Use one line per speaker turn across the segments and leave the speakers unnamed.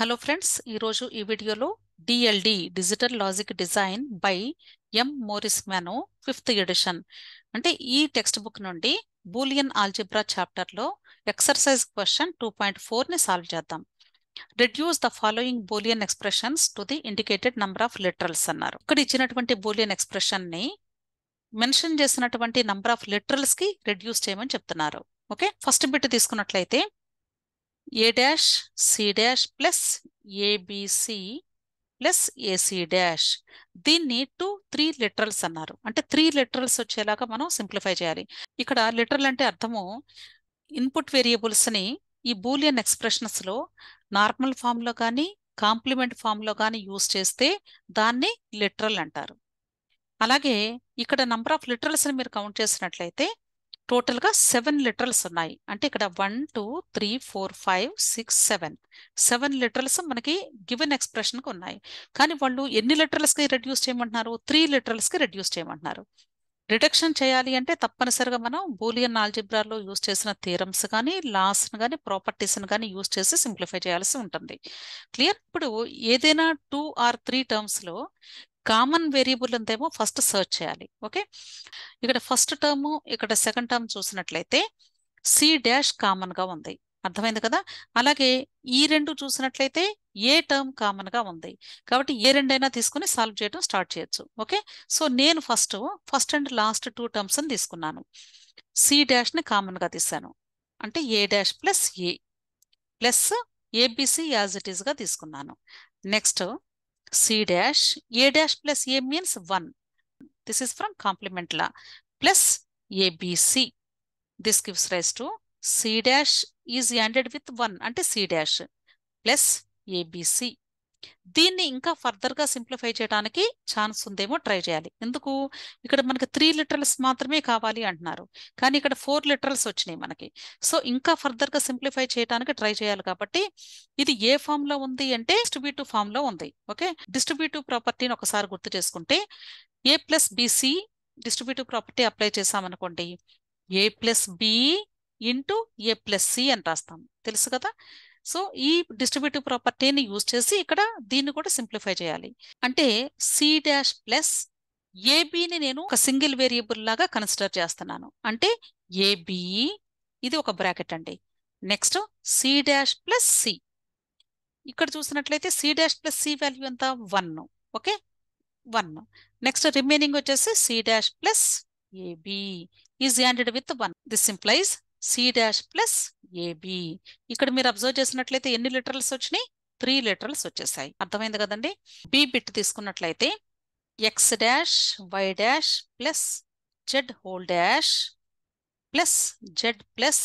Hello friends ఈరోజు ఈ వీడియోలో DLD digital logic design by M Morris Mano fifth edition అంటే ఈ టెక్స్ట్ బుక్ నుండి బూలియన్ ఆల్జిబ్రా చాప్టర్లో ఎక్సర్సైజ్ క్వశ్చన్ టూ పాయింట్ ఫోర్ని సాల్వ్ చేద్దాం reduce the following Boolean expressions to the indicated number of literals అన్నారు ఇక్కడ ఇచ్చినటువంటి బోలియన్ ఎక్స్ప్రెషన్ని మెన్షన్ చేసినటువంటి నంబర్ ఆఫ్ లిటరల్స్కి రెడ్యూస్ చేయమని చెప్తున్నారు ఓకే ఫస్ట్ బిట్ తీసుకున్నట్లయితే A dash C dash plus A B C plus A C dash దీన్ని టూ త్రీ లిటరల్స్ అన్నారు అంటే త్రీ లిటరల్స్ వచ్చేలాగా మనం సింప్లిఫై చేయాలి ఇక్కడ లిటరల్ అంటే అర్థము ఇన్పుట్ వేరియబుల్స్ని ఈ బూలియన్ ఎక్స్ప్రెషన్స్లో నార్మల్ ఫామ్లో కానీ కాంప్లిమెంట్ ఫామ్లో కానీ యూజ్ చేస్తే దాన్ని లిటరల్ అంటారు అలాగే ఇక్కడ నంబర్ ఆఫ్ లిటరల్స్ని మీరు కౌంట్ చేసినట్లయితే టోటల్గా సెవెన్ లిటరల్స్ ఉన్నాయి అంటే ఇక్కడ one two three four five six seven seven literals మనకి గివెన్ ఎక్స్ప్రెషన్కి ఉన్నాయి కానీ వాళ్ళు ఎన్ని లిటరల్స్కి రెడ్యూస్ చేయమంటున్నారు త్రీ లిటరల్స్కి రెడ్యూస్ చేయమంటున్నారు రిడక్షన్ చేయాలి అంటే తప్పనిసరిగా మనం బూలియన్ ఆల్జిబ్రాలో యూజ్ చేసిన థీరమ్స్ కానీ లాస్ను కానీ ప్రాపర్టీస్ని కానీ యూజ్ చేసి సింప్లిఫై చేయాల్సి ఉంటుంది క్లియర్ ఇప్పుడు ఏదైనా టూ ఆర్ త్రీ టర్మ్స్లో కామన్ వేరియబుల్ అంతేమో ఫస్ట్ సర్చ్ చేయాలి ఓకే ఇక్కడ ఫస్ట్ టర్మ్ ఇక్కడ సెకండ్ టర్మ్ చూసినట్లయితే సి డాష్ కామన్గా ఉంది అర్థమైంది కదా అలాగే ఈ రెండు చూసినట్లయితే ఏ టర్మ్ కామన్గా ఉంది కాబట్టి ఏ రెండైనా తీసుకుని సాల్వ్ చేయడం స్టార్ట్ చేయొచ్చు ఓకే సో నేను first first and last two terms అని తీసుకున్నాను సి డాష్ని కామన్గా తీసాను అంటే A dash plus A plus A B C as it ఈస్గా తీసుకున్నాను next C dash, A dash plus A means 1. This is from complement law. Plus ABC. This gives rise to C dash is ended with 1 and C dash plus ABC. దీన్ని ఇంకా ఫర్దర్గా simplify చేయడానికి chance ఉందేమో try చేయాలి ఎందుకు ఇక్కడ మనకి three literals మాత్రమే కావాలి అంటున్నారు కానీ ఇక్కడ ఫోర్ లిటరల్స్ వచ్చినాయి మనకి సో ఇంకా ఫర్దర్గా సింప్లిఫై చేయడానికి ట్రై చేయాలి కాబట్టి ఇది ఏ లో ఉంది అంటే డిస్ట్రిబ్యూటివ్ ఫామ్లో ఉంది ఓకే డిస్ట్రిబ్యూటివ్ ప్రాపర్టీని ఒకసారి గుర్తు చేసుకుంటే A plus B C distributive property apply చేసామనుకోండి A plus B into A plus C అని రాస్తాం తెలుసు కదా సో ఈ డిస్ట్రిబ్యూటివ్ ప్రాపర్టీని యూజ్ చేసి ఇక్కడ దీన్ని కూడా సింప్లిఫై చేయాలి అంటే సి డాష్ ప్లస్ ఏబిని నేను ఒక సింగిల్ వేరియబుల్ లాగా కన్సిడర్ చేస్తున్నాను అంటే ఏబి ఇది ఒక బ్రాకెట్ అండి next C dash plus C ఇక్కడ చూసినట్లయితే C dash plus C value ఎంత one okay one next remaining వచ్చేసి C dash plus A B is ANDed with one this implies C dash plus A B ఇక్కడ మీరు observe చేసినట్లయితే ఎన్ని literals వచ్చినాయి three literals వచ్చేసాయి అర్థమైంది కదండి బి బిట్ తీసుకున్నట్లయితే X dash Y dash plus Z whole dash plus Z plus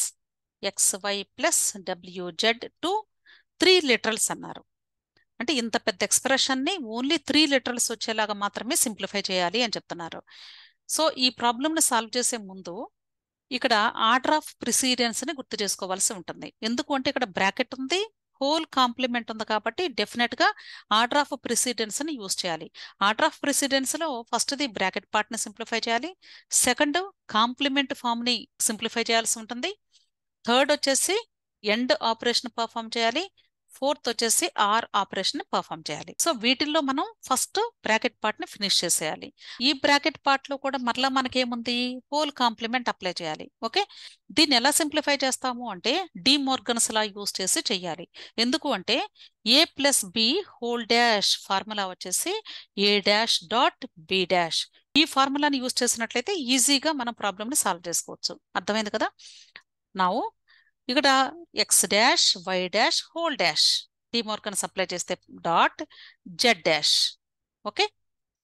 X Y plus W Z to three literals అన్నారు అంటే ఇంత పెద్ద ఎక్స్ప్రెషన్ని ఓన్లీ త్రీ లిటరల్స్ వచ్చేలాగా మాత్రమే సింప్లిఫై చేయాలి అని చెప్తున్నారు సో ఈ ప్రాబ్లమ్ని సాల్వ్ చేసే ముందు ఇక్కడ ఆర్డర్ ఆఫ్ ప్రిసీడెన్స్ ని గుర్తు చేసుకోవాల్సి ఉంటుంది ఎందుకు అంటే ఇక్కడ బ్రాకెట్ ఉంది హోల్ కాంప్లిమెంట్ ఉంది కాబట్టి డెఫినెట్ గా ఆర్డర్ ఆఫ్ ప్రిసిడెన్స్ ని యూస్ చేయాలి ఆర్డర్ ఆఫ్ ప్రిసిడెన్స్ లో ఫస్ట్ ది బ్రాకెట్ పార్ట్ ని సింప్లిఫై చేయాలి సెకండ్ కాంప్లిమెంట్ ఫామ్ ని సింప్లిఫై చేయాల్సి ఉంటుంది థర్డ్ వచ్చేసి ఎండ్ ఆపరేషన్ పర్ఫామ్ చేయాలి ఫోర్త్ వచ్చేసి ఆర్ ఆపరేషన్ ని పర్ఫామ్ చేయాలి సో వీటిల్లో మనం ఫస్ట్ బ్రాకెట్ పార్ట్ ని ఫినిష్ చేసేయాలి ఈ బ్రాకెట్ పార్ట్ లో కూడా మరలా మనకేముంది హోల్ కాంప్లిమెంట్ అప్లై చేయాలి ఓకే దీన్ని ఎలా సింప్లిఫై చేస్తాము అంటే మోర్గన్స్ లా యూస్ చేసి చెయ్యాలి ఎందుకు అంటే A plus B whole dash formula వచ్చేసి A dash dot B dash ఈ ఫార్ములాని యూస్ చేసినట్లయితే ఈజీగా మనం ని సాల్వ్ చేసుకోవచ్చు అర్థమైంది కదా నా ఇక్కడ X dash Y dash whole dash డిమార్కన్ సప్లై చేస్తే dot Z dash okay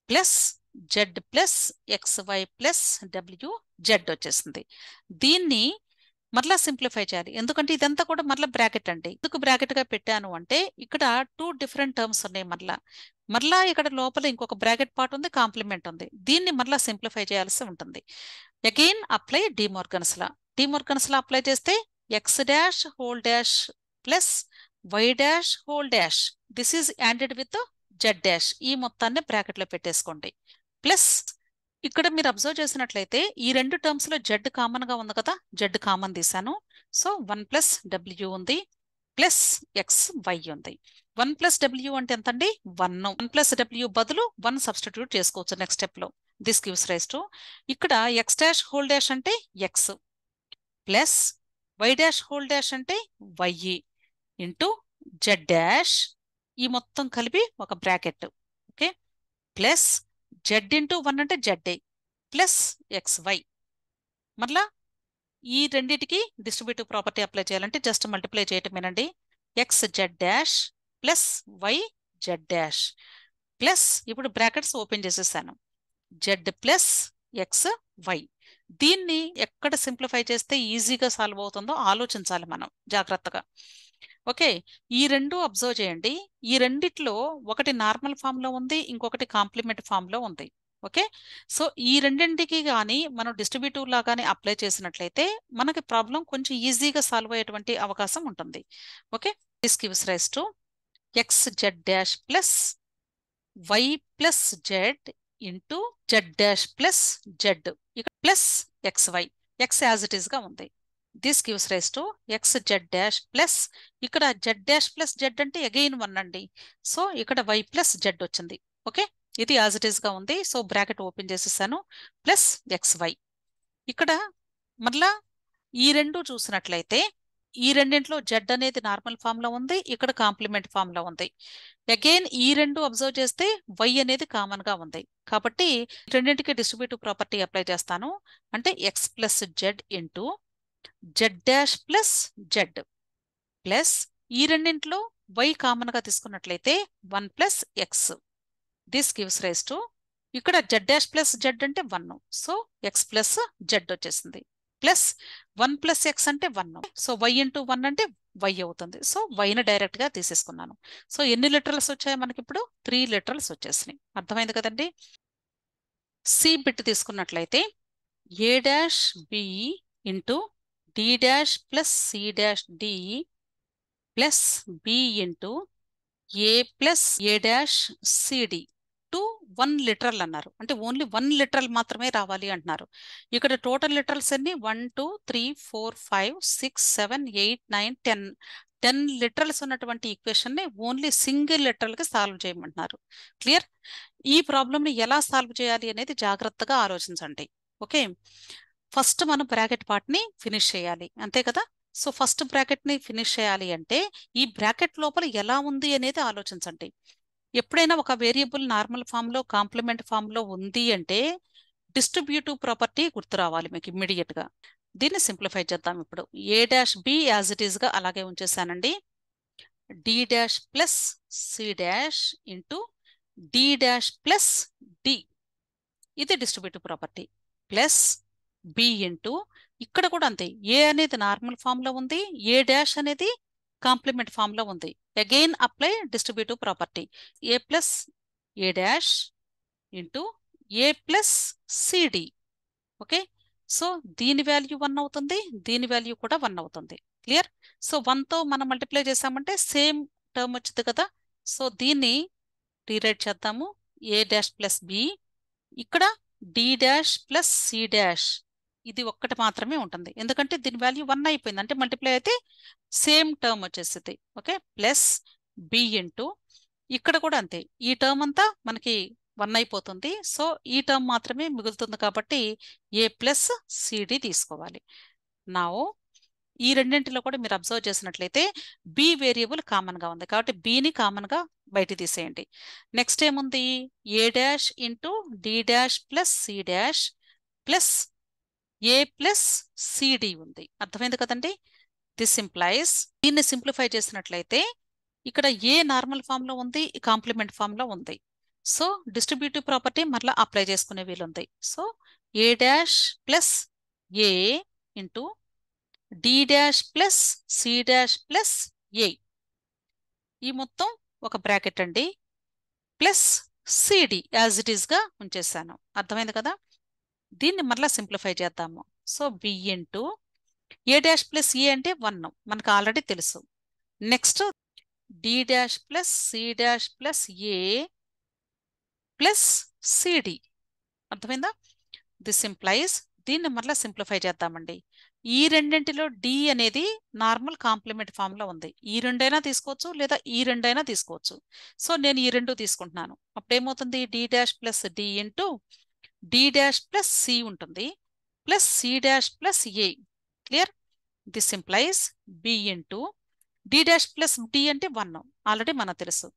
plus Z plus X Y plus W Z వచ్చేసింది దీన్ని మరలా సింప్లిఫై చేయాలి ఎందుకంటే ఇదంతా కూడా మరలా బ్రాకెట్ అండి ఎందుకు బ్రాకెట్గా పెట్టాను అంటే ఇక్కడ టూ డిఫరెంట్ టర్మ్స్ ఉన్నాయి మరలా మరలా ఇక్కడ లోపల ఇంకొక బ్రాకెట్ పార్ట్ ఉంది కాంప్లిమెంట్ ఉంది దీన్ని మరలా సింప్లిఫై చేయాల్సి ఉంటుంది again apply De Morgan's law De Morgan's law apply చేస్తే x dash whole dash plus y dash whole dash this is ANDed with Z dash ఈ మొత్తాన్ని బ్రాకెట్లో పెట్టేసుకోండి ప్లస్ ఇక్కడ మీరు అబ్జర్వ్ చేసినట్లయితే ఈ రెండు టర్మ్స్లో జెడ్ కామన్గా ఉంది కదా జెడ్ కామన్ తీశాను సో వన్ ప్లస్ డబ్ల్యూ ఉంది ప్లస్ ఎక్స్ వై ఉంది వన్ ప్లస్ డబ్ల్యూ అంటే ఎంత అండి వన్ వన్ ప్లస్ డబ్ల్యూ బదులు వన్ సబ్స్టిట్యూట్ చేసుకోవచ్చు నెక్స్ట్ స్టెప్లో దిస్ గివ్స్ రైస్ టు ఇక్కడ ఎక్స్ డాష్ హోల్ డాష్ అంటే X plus Y dash whole dash అంటే వైఈ ఇంటూ జెడ్ డాష్ ఈ మొత్తం కలిపి ఒక bracket okay plus Z into one అంటే జెడ్ ప్లస్ ఎక్స్ వై మళ్ళా ఈ రెండింటికి డిస్ట్రిబ్యూటివ్ ప్రాపర్టీ అప్లై చేయాలంటే జస్ట్ మల్టిప్లై చేయటమేనండి X Z dash plus Y Z dash plus ఇప్పుడు బ్రాకెట్స్ ఓపెన్ చేసేసాను జెడ్ ప్లస్ ఎక్స్ వై దీన్ని ఎక్కడ సింప్లిఫై చేస్తే ఈజీగా సాల్వ్ అవుతుందో ఆలోచించాలి మనం జాగ్రత్తగా ఓకే ఈ రెండు అబ్జర్వ్ చేయండి ఈ రెండిట్లో ఒకటి నార్మల్ ఫామ్లో ఉంది ఇంకొకటి కాంప్లిమెంట్ ఫామ్లో ఉంది ఓకే సో ఈ రెండింటికి కానీ మనం డిస్ట్రిబ్యూటివ్ లాగానే అప్లై చేసినట్లయితే మనకి ప్రాబ్లం కొంచెం ఈజీగా సాల్వ్ అయ్యేటువంటి అవకాశం ఉంటుంది okay this gives rise to X Z dash plus Y plus Z into Z dash plus Z ఇక్కడ plus X Y X as it ఈస్గా ఉంది this gives rise to X Z dash plus ఇక్కడ Z dash plus Z అంటే again one అండి so ఇక్కడ Y plus Z వచ్చింది okay ఇది as it ఈస్గా ఉంది సో బ్రాకెట్ ఓపెన్ చేసేసాను ప్లస్ ఎక్స్ వై ఇక్కడ మళ్ళా ఈ రెండు చూసినట్లయితే ఈ రెండింటిలో జెడ్ అనేది నార్మల్ ఫామ్ లో ఉంది ఇక్కడ కాంప్లిమెంట్ ఫామ్ లో ఉంది అగైన్ ఈ రెండు అబ్జర్వ్ చేస్తే వై అనేది కామన్ గా ఉంది కాబట్టి రెండింటికి డిస్ట్రిబ్యూటివ్ ప్రాపర్టీ అప్లై చేస్తాను అంటే X plus Z into Z dash plus Z plus ఈ రెండింటిలో వై కామన్ గా తీసుకున్నట్లయితే one plus X this gives rise to ఇక్కడ జెడ్ డాష్ ప్లస్ జెడ్ అంటే one so X plus Z వచ్చేసింది ప్లస్ వన్ ప్లస్ ఎక్స్ అంటే one so Y into one అంటే Y అవుతుంది సో వైని డైరెక్ట్ గా తీసేసుకున్నాను సో ఎన్ని లిటరల్స్ వచ్చాయి మనకి ఇప్పుడు త్రీ లిటరల్స్ వచ్చేసినాయి అర్థమైంది కదండి సి బిట్ తీసుకున్నట్లయితే A dash B into D dash plus C dash D plus B into A plus A dash C D one literal అన్నారు అంటే ఓన్లీ వన్ లిటరల్ మాత్రమే రావాలి అంటున్నారు ఇక్కడ టోటల్ లిటరల్స్ అన్ని one two three four five six seven eight nine ten ten literals ఉన్నటువంటి ఈక్వేషన్ని only single లిటరల్కి సాల్వ్ చేయమంటున్నారు క్లియర్ ఈ ప్రాబ్లమ్ని ఎలా సాల్వ్ చేయాలి అనేది జాగ్రత్తగా ఆలోచించండి ఓకే ఫస్ట్ మనం బ్రాకెట్ పార్ట్ని ఫినిష్ చేయాలి అంతే కదా సో ఫస్ట్ బ్రాకెట్ని ఫినిష్ చేయాలి అంటే ఈ బ్రాకెట్ లోపల ఎలా ఉంది అనేది ఆలోచించండి ఎప్పుడైనా ఒక వేరియబుల్ నార్మల్ ఫామ్లో కాంప్లిమెంట్ ఫామ్లో ఉంది అంటే డిస్ట్రిబ్యూటివ్ ప్రాపర్టీ గుర్తు రావాలి మీకు ఇమ్మీడియట్గా దీన్ని సింప్లిఫై చేద్దాం ఇప్పుడు A dash B as it ఈస్గా అలాగే ఉంచేసానండి D dash plus C dash into D dash plus D ఇది distributive property plus B into ఇక్కడ కూడా అంతే ఏ అనేది నార్మల్ ఫామ్లో ఉంది ఏ డాష్ అనేది కాంప్లిమెంట్ ఫామ్ లో ఉంది again apply distributive property A plus A dash into A plus C D okay so దీని వాల్యూ వన్ అవుతుంది దీని వాల్యూ కూడా వన్ అవుతుంది క్లియర్ సో వన్తో మనం మల్టిప్లై చేసామంటే సేమ్ టర్మ్ వచ్చింది కదా సో దీన్ని రీరైట్ చేద్దాము ఏ డాష్ ప్లస్ బి ఇక్కడ D dash plus C dash ఇది ఒక్కటి మాత్రమే ఉంటుంది ఎందుకంటే దీని వాల్యూ వన్ అయిపోయింది అంటే మల్టిప్లై అయితే సేమ్ టర్మ్ వచ్చేస్తుంది ఓకే ప్లస్ బి ఇంటూ ఇక్కడ కూడా అంతే ఈ టర్మ్ అంతా మనకి వన్ అయిపోతుంది సో ఈ టర్మ్ మాత్రమే మిగులుతుంది కాబట్టి ఏ ప్లస్ సిడి తీసుకోవాలి నా ఈ రెండింటిలో కూడా మీరు అబ్జర్వ్ చేసినట్లయితే బి వేరియబుల్ కామన్గా ఉంది కాబట్టి బిని కామన్గా బయట తీసేయండి నెక్స్ట్ ఏముంది A dash into D dash plus C dash plus A plus CD ఉంది అర్థమైంది కదండి దిస్ ఇంప్లైస్ దీన్ని సింప్లిఫై చేసినట్లయితే ఇక్కడ ఏ నార్మల్ ఫామ్ లో ఉంది కాంప్లిమెంట్ ఫామ్ లో ఉంది సో డిస్ట్రిబ్యూటివ్ ప్రాపర్టీ మరలా అప్లై చేసుకునే వీలుంది so A dash plus A into D dash plus C dash plus A ఈ మొత్తం ఒక బ్రాకెట్ అండి ప్లస్ సిడి యాజ్ ఇట్ ఈస్గా ఉంచేసాను అర్థమైంది కదా దీన్ని మరలా సింప్లిఫై చేద్దాము so B into A dash plus A అంటే వన్ మనకు ఆల్రెడీ తెలుసు next D dash plus C dash plus A plus CD అర్థమైందా దిస్ ఇంప్లైజ్ దీన్ని మరలా సింప్లిఫై చేద్దామండి ఈ రెండింటిలో డి అనేది నార్మల్ కాంప్లిమెంట్ ఫామ్లో ఉంది ఈ రెండైనా తీసుకోవచ్చు లేదా ఈ రెండైనా తీసుకోవచ్చు సో నేను ఈ రెండు తీసుకుంటున్నాను అప్పుడేమవుతుంది D dash plus D into D dash plus C ఉంటుంది plus C dash plus A clear this implies B into D dash plus D అంటే వన్ ఆల్రెడీ మనకు తెలుసు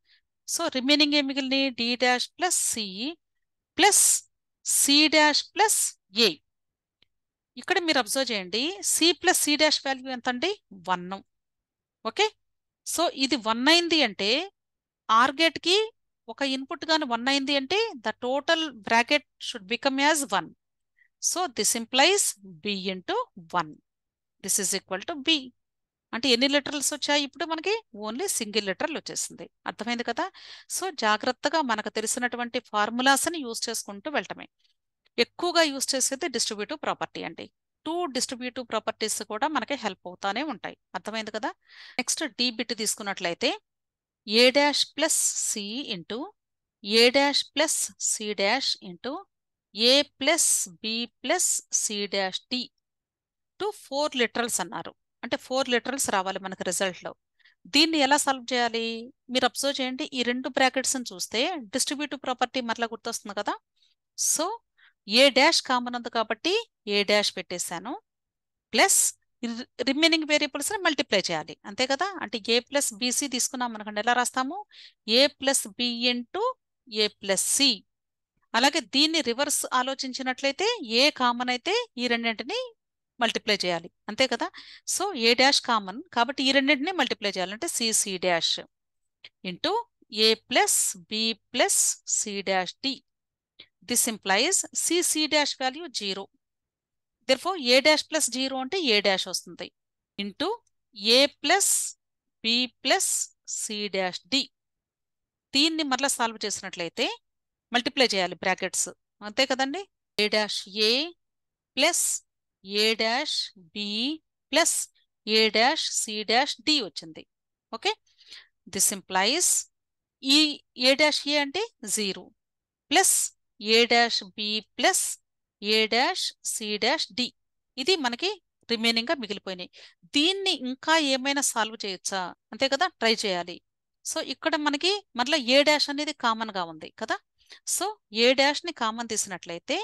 సో రిమైనింగ్ ఏ మిగిలిన D dash plus C plus C dash plus A ఇక్కడ మీరు observe చేయండి C plus C dash value ఎంత అండి one okay so ఇది వన్ అయింది అంటే ఆర్గేట్కి ఒక ఇన్పుట్ గాని వన్ అయింది అంటే the total bracket should become as one so this implies B into one this is equal to B అంటే ఎన్ని లెటర్స్ వచ్చాయి ఇప్పుడు మనకి ఓన్లీ సింగిల్ లెటర్లు వచ్చేసింది అర్థమైంది కదా సో జాగ్రత్తగా మనకు తెలిసినటువంటి ఫార్ములాస్ని యూజ్ చేసుకుంటూ వెళ్ళటమే ఎక్కువగా యూజ్ చేసేది డిస్ట్రిబ్యూటివ్ ప్రాపర్టీ అండి టూ డిస్ట్రిబ్యూటివ్ ప్రాపర్టీస్ కూడా మనకి హెల్ప్ అవుతానే ఉంటాయి అర్థమైంది కదా నెక్స్ట్ డీబిట్ తీసుకున్నట్లయితే A dash plus C into A dash plus C dash into A plus B plus C dash D to four literals అన్నారు అంటే ఫోర్ లిటరల్స్ రావాలి మనకు రిజల్ట్లో దీన్ని ఎలా సాల్వ్ చేయాలి మీరు అబ్జర్వ్ చేయండి ఈ రెండు బ్రాకెట్స్ని చూస్తే డిస్ట్రిబ్యూటివ్ ప్రాపర్టీ మరలా గుర్తొస్తుంది కదా సో ఏ డాష్ కామన్ ఉంది కాబట్టి ఏ డాష్ పెట్టేశాను ప్లస్ రిమైనింగ్ వేరియబుల్స్ని మల్టిప్లై చేయాలి అంతే కదా అంటే ఏ ప్లస్ బీసీ తీసుకున్నాం అనుకోండి ఎలా రాస్తాము A plus B into A plus C అలాగే దీన్ని రివర్స్ ఆలోచించినట్లయితే ఏ కామన్ అయితే ఈ రెండింటిని మల్టిప్లై చేయాలి అంతే కదా సో ఏ డాష్ కామన్ కాబట్టి ఈ రెండింటిని మల్టిప్లై చేయాలంటే CC dash into A plus B plus C dash D this implies CC dash value zero therefore A dash plus zero అంటే ఏ డాష్ వస్తుంది into A plus B plus C dash D దీన్ని మరలా solve చేసినట్లయితే multiply చేయాలి brackets అంతే కదండి A dash A plus A dash B plus A dash C dash D వచ్చింది okay this implies ఈ ఏ డాష్ ఏ అంటే zero plus A dash B plus A dash C dash D ఇది మనకి రిమైనింగ్గా మిగిలిపోయినాయి దీన్ని ఇంకా ఏమైనా సాల్వ్ చేయొచ్చా అంతే కదా ట్రై చేయాలి సో ఇక్కడ మనకి మళ్ళీ ఏ డాష్ అనేది కామన్గా ఉంది కదా సో ఏ ని కామన్ తీసినట్లయితే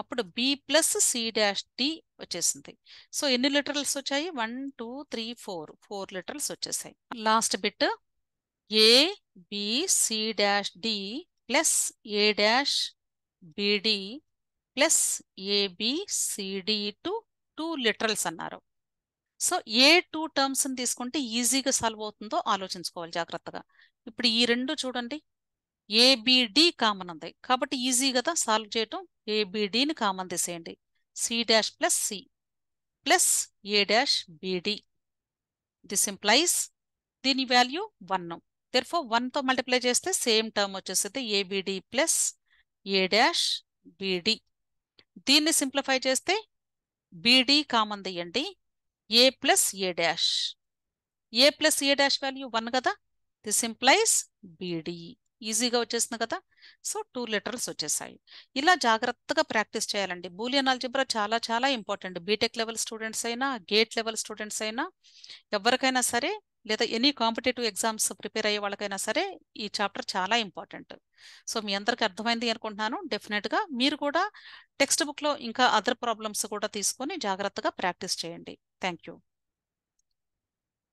అప్పుడు B plus C dash D వచ్చేసింది సో ఎన్ని లిటరల్స్ వచ్చాయి one two three four four literals వచ్చేసాయి last bit A B C dash D plus A dash BD plus ABCD to two literals అన్నారు so A two టర్మ్స్ని తీసుకుంటే ఈజీగా solve అవుతుందో ఆలోచించుకోవాలి జాగ్రత్తగా ఇప్పుడు ఈ రెండు చూడండి ఏబిడి కామన్ ఉంది కాబట్టి ఈజీ కదా సాల్వ్ చేయటం ఏబిడిని కామన్ తీసేయండి C dash plus C plus A dash BD this implies దీని వాల్యూ వన్ ఫోర్ వన్తో మల్టిప్లై చేస్తే సేమ్ టర్మ్ వచ్చేస్తుంది ABD plus A dash BD దీన్ని సింప్లిఫై చేస్తే బీడీ కామన్ తీయండి A plus A dash A plus A dash value one కదా this implies BD ఈజీగా వచ్చేసింది కదా సో టూ లెటర్స్ వచ్చేసాయి ఇలా జాగ్రత్తగా ప్రాక్టీస్ చేయాలండి బూలియన్ ఆల్జిబ్రా చాలా చాలా ఇంపార్టెంట్ బీటెక్ లెవెల్ స్టూడెంట్స్ అయినా గేట్ లెవెల్ స్టూడెంట్స్ అయినా ఎవరికైనా సరే లేదా ఎనీ కాంపిటేటివ్ ఎగ్జామ్స్ ప్రిపేర్ అయ్యే వాళ్ళకైనా సరే ఈ చాప్టర్ చాలా ఇంపార్టెంట్ సో మీ అందరికి అర్థమైంది అనుకుంటున్నాను డెఫినెట్గా మీరు కూడా టెక్స్ట్ బుక్లో ఇంకా అదర్ ప్రాబ్లమ్స్ కూడా తీసుకొని జాగ్రత్తగా ప్రాక్టీస్ చేయండి థ్యాంక్ యూ